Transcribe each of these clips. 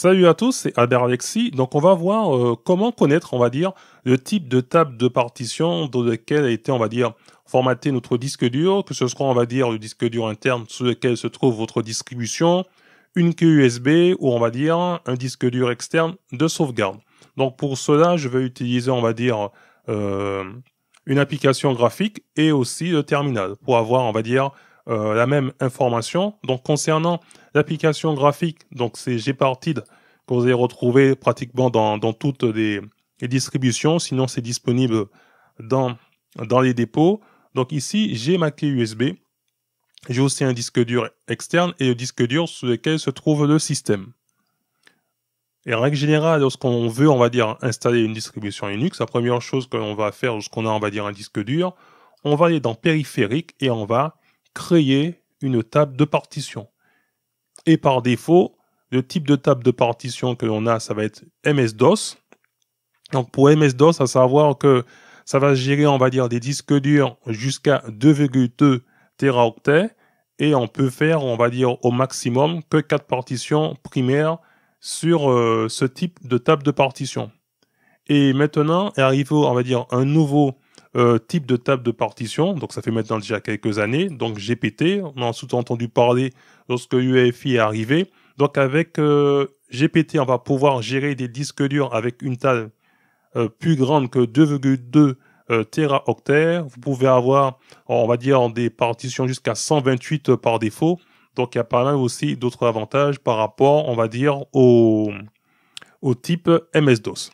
Salut à tous, c'est Albert Alexis. Donc on va voir euh, comment connaître, on va dire, le type de table de partition dans lequel a été, on va dire, formaté notre disque dur, que ce soit, on va dire, le disque dur interne sous lequel se trouve votre distribution, une clé USB ou, on va dire, un disque dur externe de sauvegarde. Donc pour cela, je vais utiliser, on va dire, euh, une application graphique et aussi le terminal pour avoir, on va dire, euh, la même information. Donc concernant l'application graphique, donc c'est Gparted que vous allez retrouver pratiquement dans, toutes les, distributions, sinon c'est disponible dans, dans les dépôts. Donc ici, j'ai ma clé USB, j'ai aussi un disque dur externe et le disque dur sur lequel se trouve le système. Et en règle générale, lorsqu'on veut, on va dire, installer une distribution Linux, la première chose que va faire lorsqu'on a, on va dire, un disque dur, on va aller dans périphérique et on va créer une table de partition. Et par défaut, le type de table de partition que l'on a, ça va être MS-DOS. Donc pour MS-DOS, à savoir que ça va gérer, on va dire, des disques durs jusqu'à 2,2 teraoctets et on peut faire, on va dire, au maximum que 4 partitions primaires sur euh, ce type de table de partition. Et maintenant il faut on va dire, un nouveau euh, type de table de partition. Donc ça fait maintenant déjà quelques années. Donc GPT, on en a sous-entendu parler lorsque UEFI est arrivé. Donc avec euh, GPT, on va pouvoir gérer des disques durs avec une table euh, plus grande que 2,2 teraoctets. Vous pouvez avoir, on va dire, des partitions jusqu'à 128 par défaut. Donc il y a pas mal aussi d'autres avantages par rapport, on va dire, au, au type MS-DOS.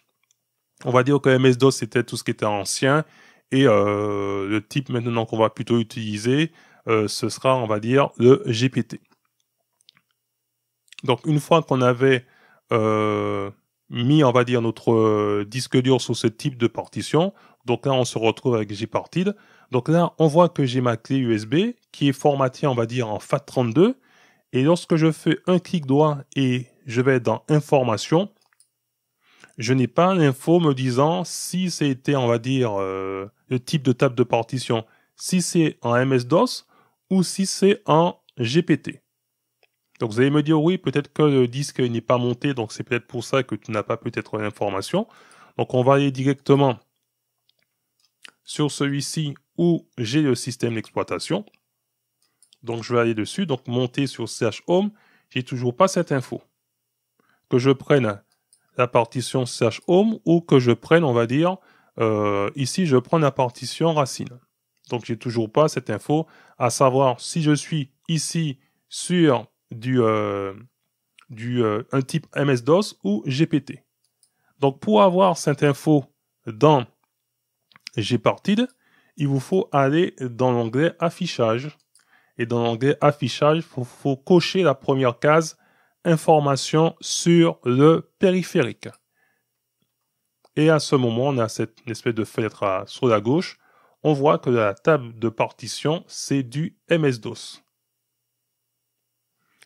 On va dire que MS-DOS, c'était tout ce qui était ancien. Et euh, le type maintenant qu'on va plutôt utiliser, euh, ce sera, on va dire, le GPT. Donc une fois qu'on avait euh, mis, on va dire, notre disque dur sur ce type de partition, donc là on se retrouve avec Gparted. Donc là on voit que j'ai ma clé USB qui est formatée, on va dire, en FAT32. Et lorsque je fais un clic droit et je vais dans Information, je n'ai pas l'info me disant si c'était, on va dire, type de table de partition, si c'est en MS-DOS ou si c'est en GPT. Donc vous allez me dire, oui, peut-être que le disque n'est pas monté, donc c'est peut-être pour ça que tu n'as pas peut-être l'information. Donc on va aller directement sur celui-ci où j'ai le système d'exploitation. Donc je vais aller dessus, donc monter sur search Home, j'ai toujours pas cette info. Que je prenne la partition search Home ou que je prenne, on va dire, euh, ici, je prends la partition racine. Donc, j'ai toujours pas cette info, à savoir si je suis ici sur du, euh, du euh, un type MS-DOS ou GPT. Donc, pour avoir cette info dans Gparted, il vous faut aller dans l'onglet affichage. Et dans l'onglet affichage, il faut, faut cocher la première case information sur le périphérique. Et à ce moment, on a cette espèce de fenêtre sur la gauche. On voit que la table de partition, c'est du MS-DOS.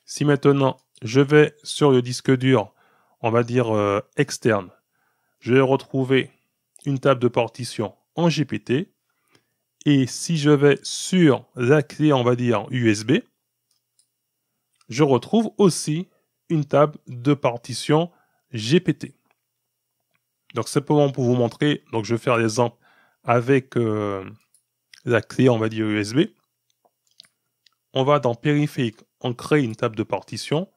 Si maintenant je vais sur le disque dur, on va dire euh, externe, je vais retrouver une table de partition en GPT. Et si je vais sur la clé, on va dire USB, je retrouve aussi une table de partition GPT. Donc simplement pour vous montrer, donc je vais faire l'exemple avec euh, la clé, on va dire USB. On va dans périphérique, on crée une table de partition.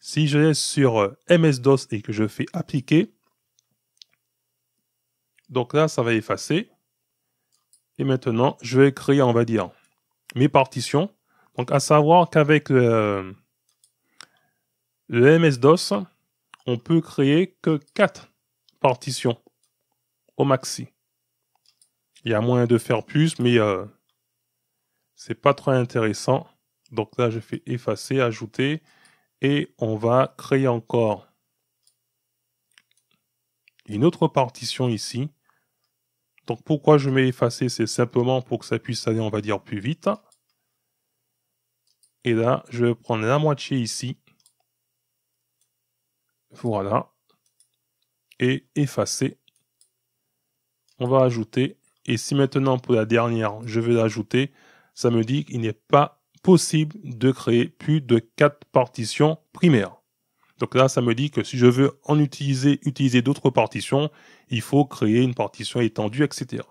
Si je laisse sur euh, MS-DOS et que je fais appliquer, donc là, ça va effacer. Et maintenant, je vais créer, on va dire, mes partitions. Donc, à savoir qu'avec le, MS-DOS, on peut créer que 4 partition au maxi. Il y a moyen de faire plus, mais euh, c'est pas trop intéressant. Donc là, je fais effacer, ajouter, et on va créer encore une autre partition ici. Donc pourquoi je mets effacer C'est simplement pour que ça puisse aller, on va dire, plus vite. Et là, je vais prendre la moitié ici. Voilà et effacer. On va ajouter. Et si maintenant pour la dernière, je veux l'ajouter, ça me dit qu'il n'est pas possible de créer plus de quatre partitions primaires. Donc là, ça me dit que si je veux en utiliser, utiliser d'autres partitions, il faut créer une partition étendue, etc.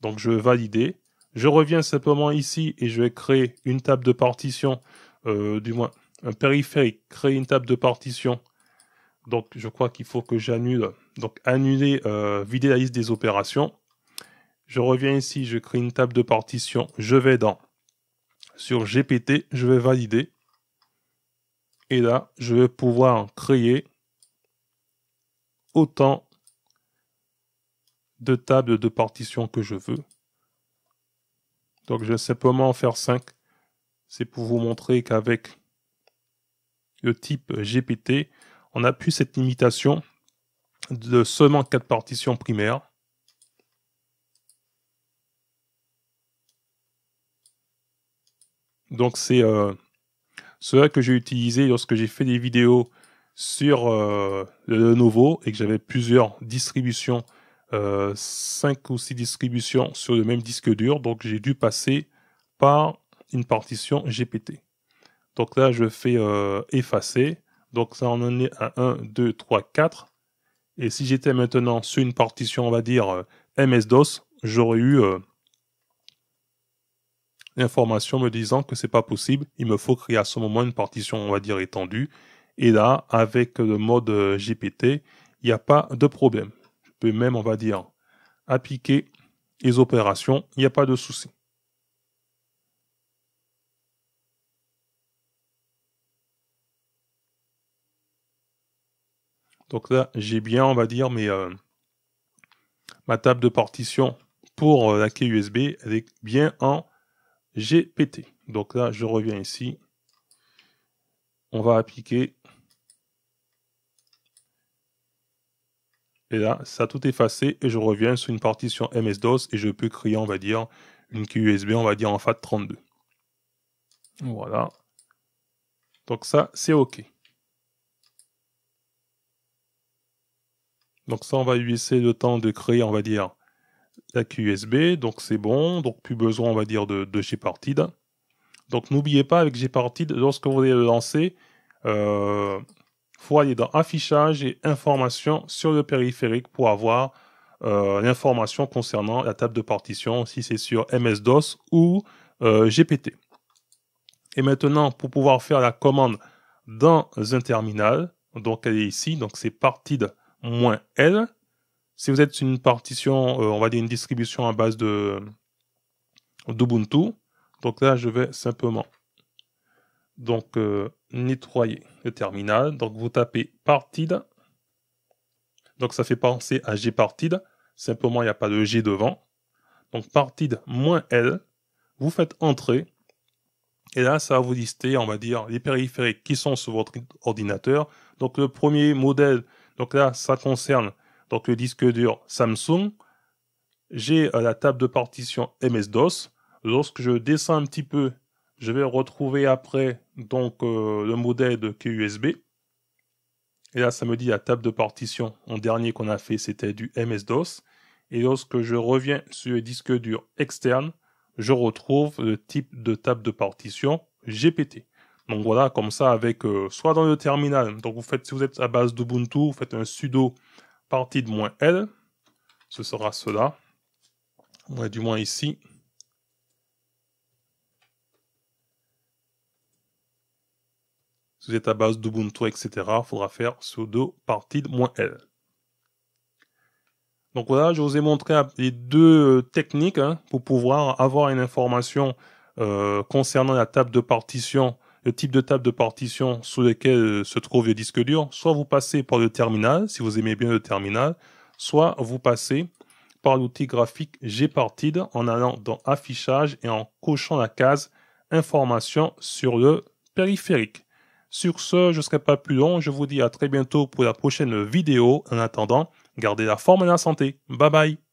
Donc je valide. valider. Je reviens simplement ici et je vais créer une table de partition, euh, du moins un périphérique, créer une table de partition donc je crois qu'il faut que j'annule. Donc annuler, euh, vider la liste des opérations. Je reviens ici, je crée une table de partition. Je vais dans sur GPT, je vais valider. Et là, je vais pouvoir créer autant de tables de partition que je veux. Donc je vais simplement en faire 5. C'est pour vous montrer qu'avec le type GPT, on n'a plus cette limitation de seulement quatre partitions primaires. Donc c'est euh, cela que j'ai utilisé lorsque j'ai fait des vidéos sur euh, le nouveau et que j'avais plusieurs distributions, euh, cinq 5 ou six distributions sur le même disque dur. Donc j'ai dû passer par une partition GPT. Donc là je fais effacer donc ça en est à 1, 2, 3, 4. Et si j'étais maintenant sur une partition, on va dire euh, MS-DOS, j'aurais eu euh, l'information me disant que ce n'est pas possible. Il me faut créer à ce moment une partition, on va dire, étendue. Et là, avec le mode euh, GPT, il n'y a pas de problème. Je peux même, on va dire, appliquer les opérations, il n'y a pas de souci. Donc là, j'ai bien, on va dire, euh, ma table de partition pour euh, la clé USB, elle est bien en GPT. Donc là, je reviens ici. On va appliquer. Et là, ça a tout effacé et je reviens sur une partition MS-DOS et je peux créer, on va dire, une clé USB, on va dire en FAT32. Voilà. Donc ça, c'est OK. Donc ça, on va lui laisser le temps de créer, on va dire, la QSB. Donc c'est bon. Donc plus besoin, on va dire, de, de Donc n'oubliez pas, avec Gparted, lorsque vous allez le lancer, il euh, faut aller dans Affichage et Information sur le périphérique pour avoir euh, l'information concernant la table de partition, si c'est sur MS-DOS ou euh, GPT. Et maintenant, pour pouvoir faire la commande dans un terminal, donc elle est ici, donc c'est partid moins L. Si vous êtes une partition, euh, on va dire une distribution à base de d'Ubuntu, donc là je vais simplement donc euh, nettoyer le terminal. Donc vous tapez Partide. Donc ça fait penser à gparted, Simplement il n'y a pas de g devant. Donc Partide moins L. Vous faites entrer. Et là, ça va vous lister, on va dire, les périphériques qui sont sur votre ordinateur. Donc le premier modèle donc là, ça concerne donc le disque dur Samsung. J'ai euh, la table de partition MS-DOS. Lorsque je descends un petit peu, je vais retrouver après donc euh, le modèle de QUSB. Et là, ça me dit la table de partition. En dernier qu'on a fait, c'était du MS-DOS. Et lorsque je reviens sur le disque dur externe, je retrouve le type de table de partition GPT. Donc voilà, comme ça, avec euh, soit dans le terminal, donc vous faites, si vous êtes à base d'Ubuntu, vous faites un sudo partie de L, ce sera cela. du moins ici. Si vous êtes à base d'Ubuntu, etc., il faudra faire sudo partie de L. Donc voilà, je vous ai montré les deux euh, techniques hein, pour pouvoir avoir une information euh, concernant la table de partition le type de table de partition sous lequel euh, se trouve le disque dur, soit vous passez par le terminal, si vous aimez bien le terminal, soit vous passez par l'outil graphique Gparted en allant dans Affichage et en cochant la case Information sur le périphérique. Sur ce, je ne serai pas plus long, je vous dis à très bientôt pour la prochaine vidéo. En attendant, gardez la forme et la santé. Bye bye